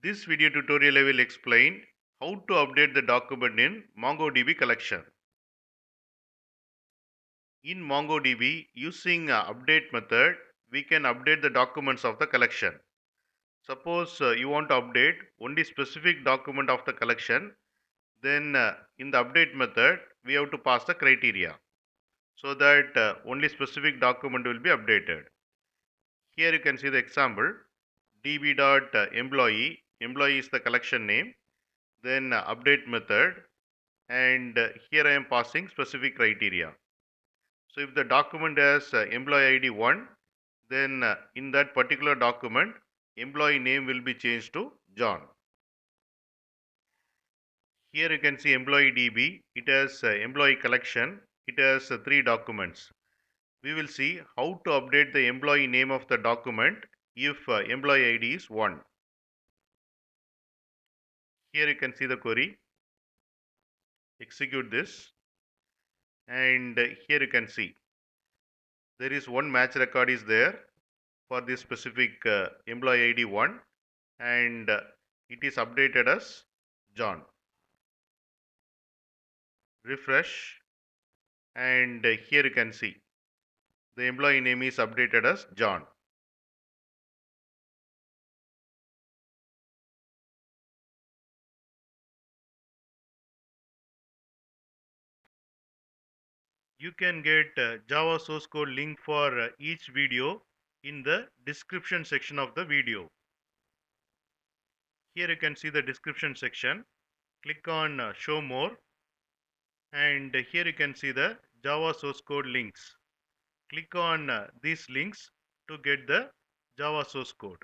This video tutorial I will explain how to update the document in MongoDB collection. In MongoDB, using update method, we can update the documents of the collection. Suppose uh, you want to update only specific document of the collection, then uh, in the update method, we have to pass the criteria so that uh, only specific document will be updated. Here you can see the example db.employee employee is the collection name then update method and here I am passing specific criteria. So if the document has uh, employee ID 1 then uh, in that particular document employee name will be changed to John. Here you can see employee DB, it has uh, employee collection, it has three documents. We will see how to update the employee name of the document if employee ID is 1 here you can see the query execute this and here you can see there is one match record is there for this specific uh, employee id 1 and uh, it is updated as john refresh and uh, here you can see the employee name is updated as john you can get uh, Java source code link for uh, each video in the description section of the video. Here you can see the description section. Click on uh, show more and here you can see the Java source code links. Click on uh, these links to get the Java source code.